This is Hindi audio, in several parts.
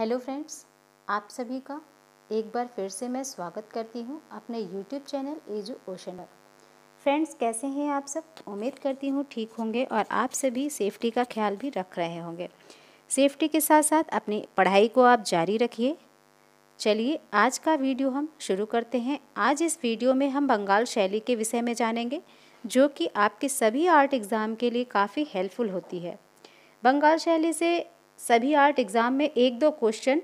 हेलो फ्रेंड्स आप सभी का एक बार फिर से मैं स्वागत करती हूँ अपने यूट्यूब चैनल एजू ओशन पर फ्रेंड्स कैसे हैं आप सब उम्मीद करती हूँ ठीक होंगे और आप सभी सेफ्टी का ख्याल भी रख रहे होंगे सेफ्टी के साथ साथ अपनी पढ़ाई को आप जारी रखिए चलिए आज का वीडियो हम शुरू करते हैं आज इस वीडियो में हम बंगाल शैली के विषय में जानेंगे जो कि आपके सभी आर्ट एग्ज़ाम के लिए काफ़ी हेल्पफुल होती है बंगाल शैली से सभी आर्ट एग्ज़ाम में एक दो क्वेश्चन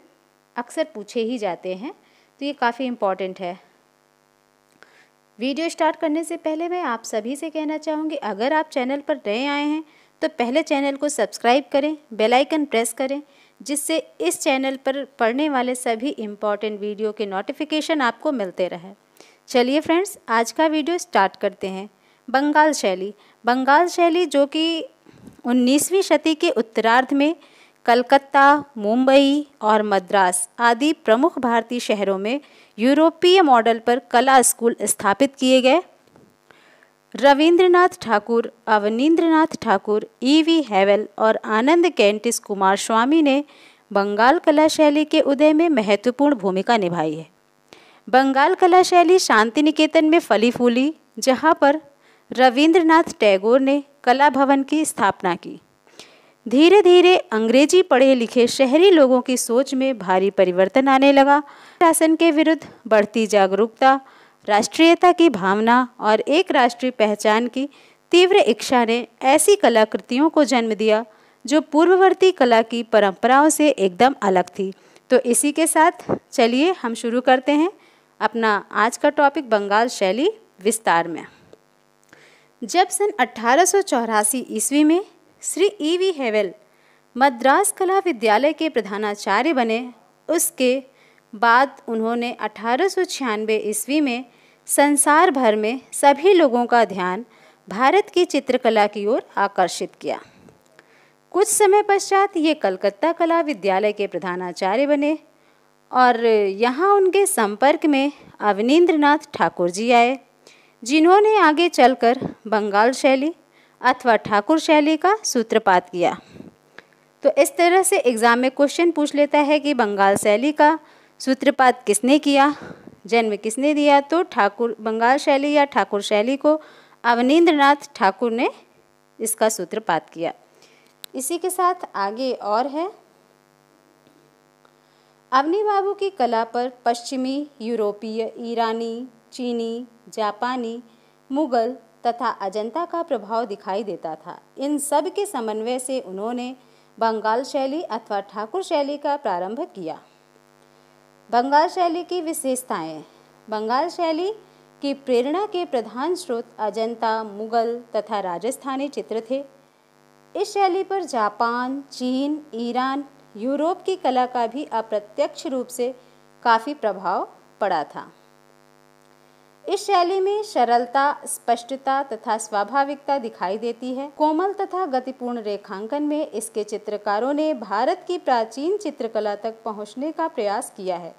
अक्सर पूछे ही जाते हैं तो ये काफ़ी इम्पॉर्टेंट है वीडियो स्टार्ट करने से पहले मैं आप सभी से कहना चाहूँगी अगर आप चैनल पर नए आए हैं तो पहले चैनल को सब्सक्राइब करें बेल आइकन प्रेस करें जिससे इस चैनल पर पढ़ने वाले सभी इम्पॉर्टेंट वीडियो के नोटिफिकेशन आपको मिलते रहे चलिए फ्रेंड्स आज का वीडियो स्टार्ट करते हैं बंगाल शैली बंगाल शैली जो कि उन्नीसवीं सदी के उत्तरार्ध में कलकत्ता मुंबई और मद्रास आदि प्रमुख भारतीय शहरों में यूरोपीय मॉडल पर कला स्कूल स्थापित किए गए Rabindranath Thakur Abanindranath Thakur E V Havell और आनंद कैंटिस कुमार स्वामी ने बंगाल कला शैली के उदय में महत्वपूर्ण भूमिका निभाई है बंगाल कला शैली शांति निकेतन में फली फूली जहाँ पर रविंद्रनाथ टैगोर ने कला भवन की स्थापना की धीरे धीरे अंग्रेजी पढ़े लिखे शहरी लोगों की सोच में भारी परिवर्तन आने लगा शासन के विरुद्ध बढ़ती जागरूकता राष्ट्रीयता की भावना और एक राष्ट्रीय पहचान की तीव्र इच्छा ने ऐसी कलाकृतियों को जन्म दिया जो पूर्ववर्ती कला की परंपराओं से एकदम अलग थी तो इसी के साथ चलिए हम शुरू करते हैं अपना आज का टॉपिक बंगाल शैली विस्तार में जब सन अठारह ईस्वी में Shri E V Havell Madras कला विद्यालय के प्रधानाचार्य बने उसके बाद उन्होंने अठारह ईस्वी में संसार भर में सभी लोगों का ध्यान भारत की चित्रकला की ओर आकर्षित किया कुछ समय पश्चात ये कलकत्ता कला विद्यालय के प्रधानाचार्य बने और यहाँ उनके संपर्क में अवनीन्द्रनाथ ठाकुर जी आए जिन्होंने आगे चलकर बंगाल शैली अथवा ठाकुर शैली का सूत्रपात किया तो इस तरह से एग्ज़ाम में क्वेश्चन पूछ लेता है कि बंगाल शैली का सूत्रपात किसने किया जन्म किसने दिया तो ठाकुर बंगाल शैली या ठाकुर शैली को अवनीन्द्रनाथ ठाकुर ने इसका सूत्रपात किया इसी के साथ आगे और है अवनी बाबू की कला पर पश्चिमी यूरोपीय ईरानी चीनी जापानी मुग़ल तथा अजंता का प्रभाव दिखाई देता था इन सब के समन्वय से उन्होंने बंगाल शैली अथवा ठाकुर शैली का प्रारंभ किया बंगाल शैली की विशेषताएं बंगाल शैली की प्रेरणा के प्रधान स्रोत अजंता मुगल तथा राजस्थानी चित्र थे इस शैली पर जापान चीन ईरान यूरोप की कला का भी अप्रत्यक्ष रूप से काफ़ी प्रभाव पड़ा था इस शैली में सरलता स्पष्टता तथा स्वाभाविकता दिखाई देती है कोमल तथा गतिपूर्ण रेखांकन में इसके चित्रकारों ने भारत की प्राचीन चित्रकला तक पहुंचने का प्रयास किया है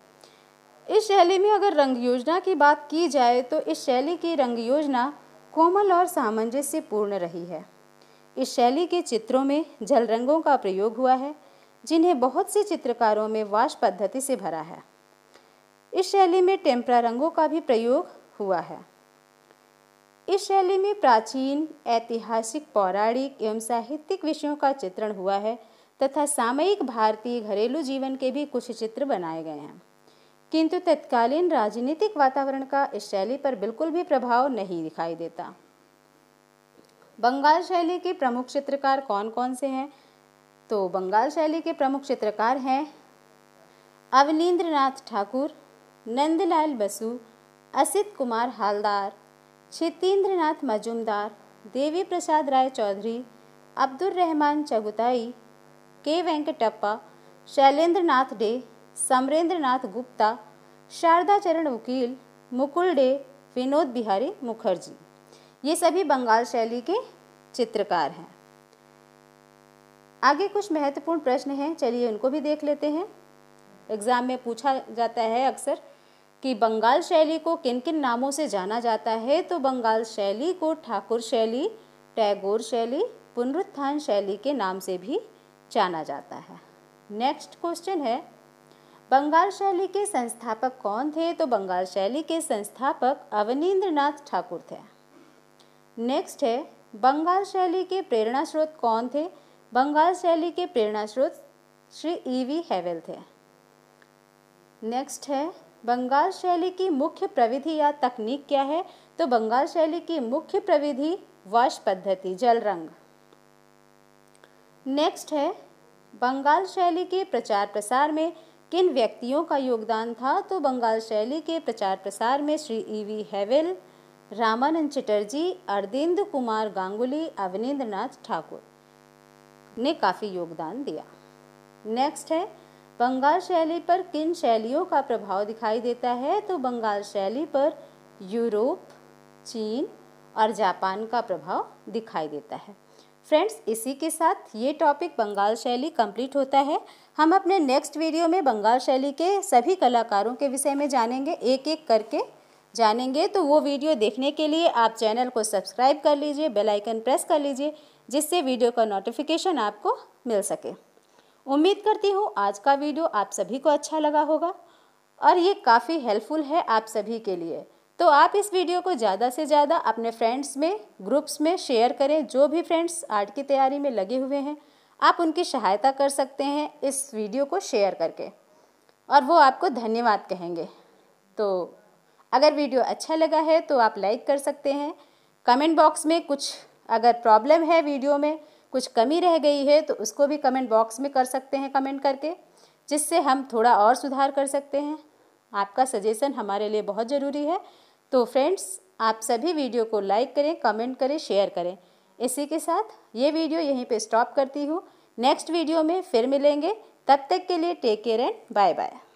इस शैली में अगर रंग योजना की बात की जाए तो इस शैली की रंग योजना कोमल और सामंजस्य पूर्ण रही है इस शैली के चित्रों में जल रंगों का प्रयोग हुआ है जिन्हें बहुत से चित्रकारों में वाश पद्धति से भरा है इस शैली में टेम्परा रंगों का भी प्रयोग हुआ है इस शैली में प्राचीन ऐतिहासिक पौराणिक एवं साहित्यिक विषयों का चित्रण हुआ है तथा सामयिक भारतीय घरेलू जीवन के भी कुछ चित्र बनाए गए हैं किंतु तत्कालीन राजनीतिक वातावरण का इस शैली पर बिल्कुल भी प्रभाव नहीं दिखाई देता बंगाल शैली के प्रमुख चित्रकार कौन कौन से हैं तो बंगाल शैली के प्रमुख चित्रकार हैं अवनीन्द्रनाथ ठाकुर नंदलाल बसु असित कुमार हालदार क्षितेंद्र नाथ मजुमदार देवी प्रसाद राय चौधरी अब्दुल रहमान चगुताई के वेंकटप्पा शैलेंद्र नाथ डे समरेंद्र नाथ गुप्ता शारदा चरण वकील मुकुल डे विनोद बिहारी मुखर्जी ये सभी बंगाल शैली के चित्रकार हैं आगे कुछ महत्वपूर्ण प्रश्न हैं चलिए उनको भी देख लेते हैं एग्ज़ाम में पूछा जाता है अक्सर कि बंगाल शैली को किन किन नामों से जाना जाता है तो बंगाल शैली को ठाकुर शैली टैगोर शैली पुनरुत्थान शैली के नाम से भी जाना जाता है नेक्स्ट क्वेश्चन है बंगाल शैली के संस्थापक कौन थे तो बंगाल शैली के संस्थापक अवनीन्द्र नाथ ठाकुर थे नेक्स्ट है बंगाल शैली के प्रेरणा स्रोत कौन थे बंगाल शैली के प्रेरणा स्रोत श्री ई वी हैवेल थे नेक्स्ट है बंगाल शैली की मुख्य प्रविधि या तकनीक क्या है तो बंगाल शैली की मुख्य प्रविधि वाश पद्धति जल रंग नेक्स्ट है बंगाल शैली के प्रचार प्रसार में किन व्यक्तियों का योगदान था तो बंगाल शैली के प्रचार प्रसार में Shri E V Havell Ramanand Chatterjee Arvind Kumar Ganguly Abanindra Nath Thakur ने काफ़ी योगदान दिया नेक्स्ट है बंगाल शैली पर किन शैलियों का प्रभाव दिखाई देता है तो बंगाल शैली पर यूरोप चीन और जापान का प्रभाव दिखाई देता है फ्रेंड्स इसी के साथ ये टॉपिक बंगाल शैली कंप्लीट होता है हम अपने नेक्स्ट वीडियो में बंगाल शैली के सभी कलाकारों के विषय में जानेंगे एक एक करके जानेंगे तो वो वीडियो देखने के लिए आप चैनल को सब्सक्राइब कर लीजिए बेल आइकन प्रेस कर लीजिए जिससे वीडियो का नोटिफिकेशन आपको मिल सके उम्मीद करती हूँ आज का वीडियो आप सभी को अच्छा लगा होगा और ये काफ़ी हेल्पफुल है आप सभी के लिए तो आप इस वीडियो को ज़्यादा से ज़्यादा अपने फ्रेंड्स में ग्रुप्स में शेयर करें जो भी फ्रेंड्स आर्ट की तैयारी में लगे हुए हैं आप उनकी सहायता कर सकते हैं इस वीडियो को शेयर करके और वो आपको धन्यवाद कहेंगे तो अगर वीडियो अच्छा लगा है तो आप लाइक कर सकते हैं कमेंट बॉक्स में कुछ अगर प्रॉब्लम है वीडियो में कुछ कमी रह गई है तो उसको भी कमेंट बॉक्स में कर सकते हैं कमेंट करके जिससे हम थोड़ा और सुधार कर सकते हैं आपका सजेशन हमारे लिए बहुत ज़रूरी है तो फ्रेंड्स आप सभी वीडियो को लाइक करें कमेंट करें शेयर करें इसी के साथ ये वीडियो यहीं पे स्टॉप करती हूँ नेक्स्ट वीडियो में फिर मिलेंगे तब तक के लिए take care and bye bye